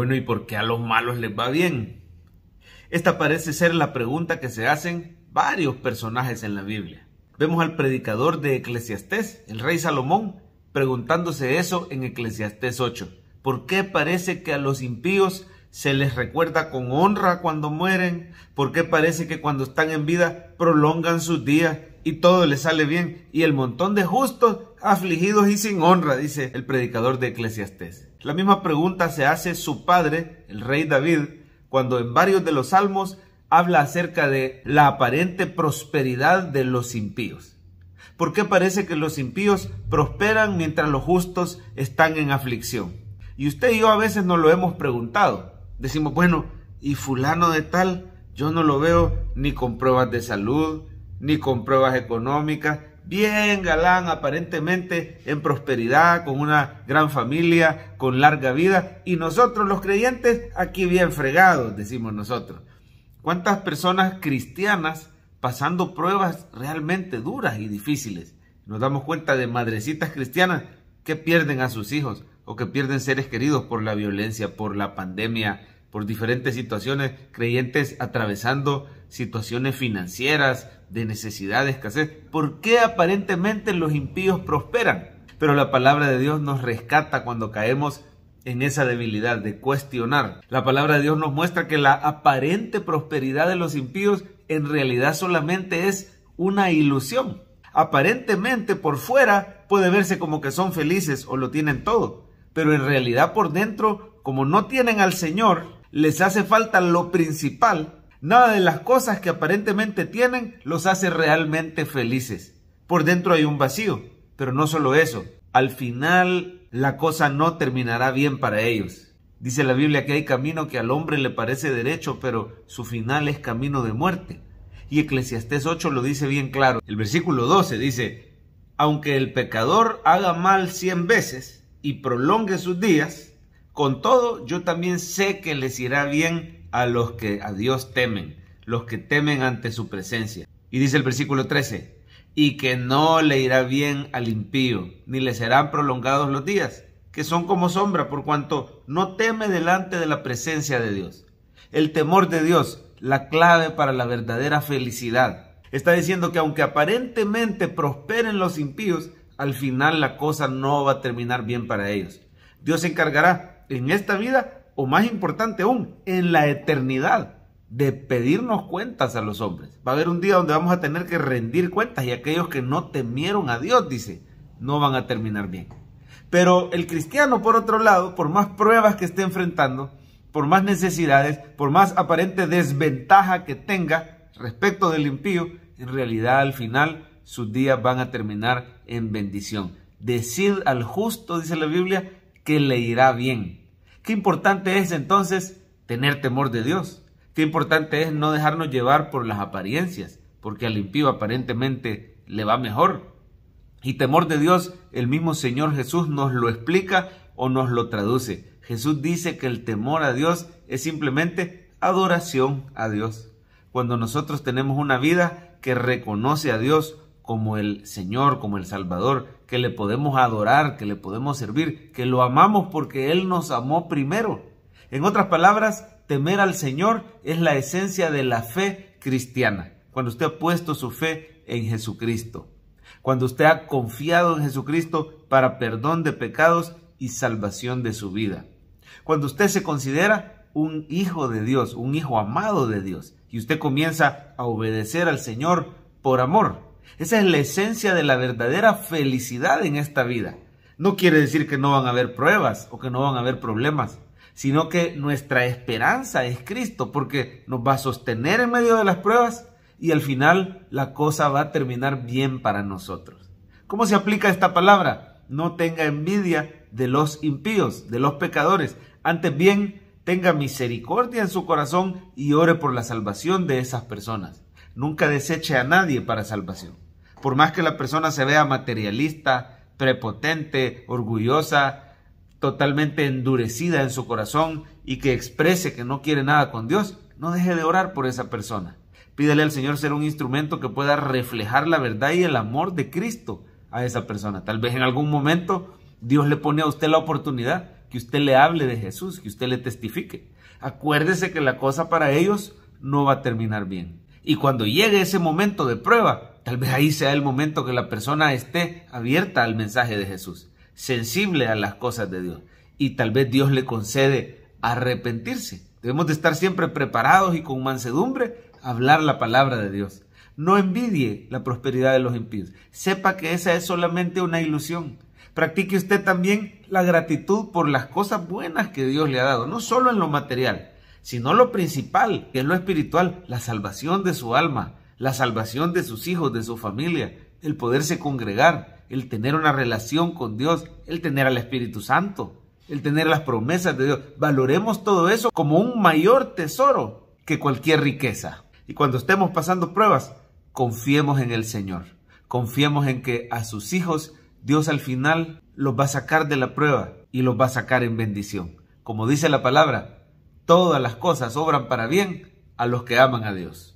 Bueno, ¿y por qué a los malos les va bien? Esta parece ser la pregunta que se hacen varios personajes en la Biblia. Vemos al predicador de Eclesiastés, el rey Salomón, preguntándose eso en Eclesiastés 8. ¿Por qué parece que a los impíos se les recuerda con honra cuando mueren? ¿Por qué parece que cuando están en vida prolongan sus días y todo les sale bien? Y el montón de justos, afligidos y sin honra, dice el predicador de Eclesiastés. La misma pregunta se hace su padre, el rey David, cuando en varios de los salmos habla acerca de la aparente prosperidad de los impíos. ¿Por qué parece que los impíos prosperan mientras los justos están en aflicción? Y usted y yo a veces nos lo hemos preguntado. Decimos, bueno, y fulano de tal, yo no lo veo ni con pruebas de salud, ni con pruebas económicas, bien galán aparentemente, en prosperidad, con una gran familia, con larga vida. Y nosotros los creyentes, aquí bien fregados, decimos nosotros. ¿Cuántas personas cristianas pasando pruebas realmente duras y difíciles? Nos damos cuenta de madrecitas cristianas que pierden a sus hijos o que pierden seres queridos por la violencia, por la pandemia, por diferentes situaciones, creyentes atravesando situaciones financieras, de necesidad, de escasez. ¿Por qué aparentemente los impíos prosperan? Pero la palabra de Dios nos rescata cuando caemos en esa debilidad de cuestionar. La palabra de Dios nos muestra que la aparente prosperidad de los impíos en realidad solamente es una ilusión. Aparentemente por fuera puede verse como que son felices o lo tienen todo, pero en realidad por dentro, como no tienen al Señor, les hace falta lo principal, nada de las cosas que aparentemente tienen los hace realmente felices. Por dentro hay un vacío, pero no solo eso, al final la cosa no terminará bien para ellos. Dice la Biblia que hay camino que al hombre le parece derecho, pero su final es camino de muerte. Y Eclesiastés 8 lo dice bien claro. El versículo 12 dice, aunque el pecador haga mal cien veces y prolongue sus días, con todo, yo también sé que les irá bien a los que a Dios temen, los que temen ante su presencia. Y dice el versículo 13, y que no le irá bien al impío, ni le serán prolongados los días, que son como sombra, por cuanto no teme delante de la presencia de Dios. El temor de Dios, la clave para la verdadera felicidad. Está diciendo que aunque aparentemente prosperen los impíos, al final la cosa no va a terminar bien para ellos. Dios se encargará en esta vida o más importante aún, en la eternidad de pedirnos cuentas a los hombres. Va a haber un día donde vamos a tener que rendir cuentas y aquellos que no temieron a Dios, dice, no van a terminar bien. Pero el cristiano, por otro lado, por más pruebas que esté enfrentando, por más necesidades, por más aparente desventaja que tenga respecto del impío, en realidad al final sus días van a terminar en bendición. Decid al justo, dice la Biblia, que le irá bien. Qué importante es entonces tener temor de Dios. Qué importante es no dejarnos llevar por las apariencias, porque al impío aparentemente le va mejor. Y temor de Dios, el mismo Señor Jesús nos lo explica o nos lo traduce. Jesús dice que el temor a Dios es simplemente adoración a Dios. Cuando nosotros tenemos una vida que reconoce a Dios como el Señor, como el Salvador, que le podemos adorar, que le podemos servir, que lo amamos porque Él nos amó primero. En otras palabras, temer al Señor es la esencia de la fe cristiana, cuando usted ha puesto su fe en Jesucristo, cuando usted ha confiado en Jesucristo para perdón de pecados y salvación de su vida, cuando usted se considera un hijo de Dios, un hijo amado de Dios, y usted comienza a obedecer al Señor por amor. Esa es la esencia de la verdadera felicidad en esta vida. No quiere decir que no van a haber pruebas o que no van a haber problemas, sino que nuestra esperanza es Cristo, porque nos va a sostener en medio de las pruebas y al final la cosa va a terminar bien para nosotros. ¿Cómo se aplica esta palabra? No tenga envidia de los impíos, de los pecadores. Antes bien, tenga misericordia en su corazón y ore por la salvación de esas personas. Nunca deseche a nadie para salvación. Por más que la persona se vea materialista, prepotente, orgullosa, totalmente endurecida en su corazón y que exprese que no quiere nada con Dios, no deje de orar por esa persona. Pídele al Señor ser un instrumento que pueda reflejar la verdad y el amor de Cristo a esa persona. Tal vez en algún momento Dios le pone a usted la oportunidad que usted le hable de Jesús, que usted le testifique. Acuérdese que la cosa para ellos no va a terminar bien. Y cuando llegue ese momento de prueba, Tal vez ahí sea el momento que la persona esté abierta al mensaje de Jesús, sensible a las cosas de Dios. Y tal vez Dios le concede arrepentirse. Debemos de estar siempre preparados y con mansedumbre hablar la palabra de Dios. No envidie la prosperidad de los impíos. Sepa que esa es solamente una ilusión. Practique usted también la gratitud por las cosas buenas que Dios le ha dado, no solo en lo material, sino lo principal, que es lo espiritual, la salvación de su alma, la salvación de sus hijos, de su familia, el poderse congregar, el tener una relación con Dios, el tener al Espíritu Santo, el tener las promesas de Dios. Valoremos todo eso como un mayor tesoro que cualquier riqueza. Y cuando estemos pasando pruebas, confiemos en el Señor. Confiemos en que a sus hijos Dios al final los va a sacar de la prueba y los va a sacar en bendición. Como dice la palabra, todas las cosas obran para bien a los que aman a Dios.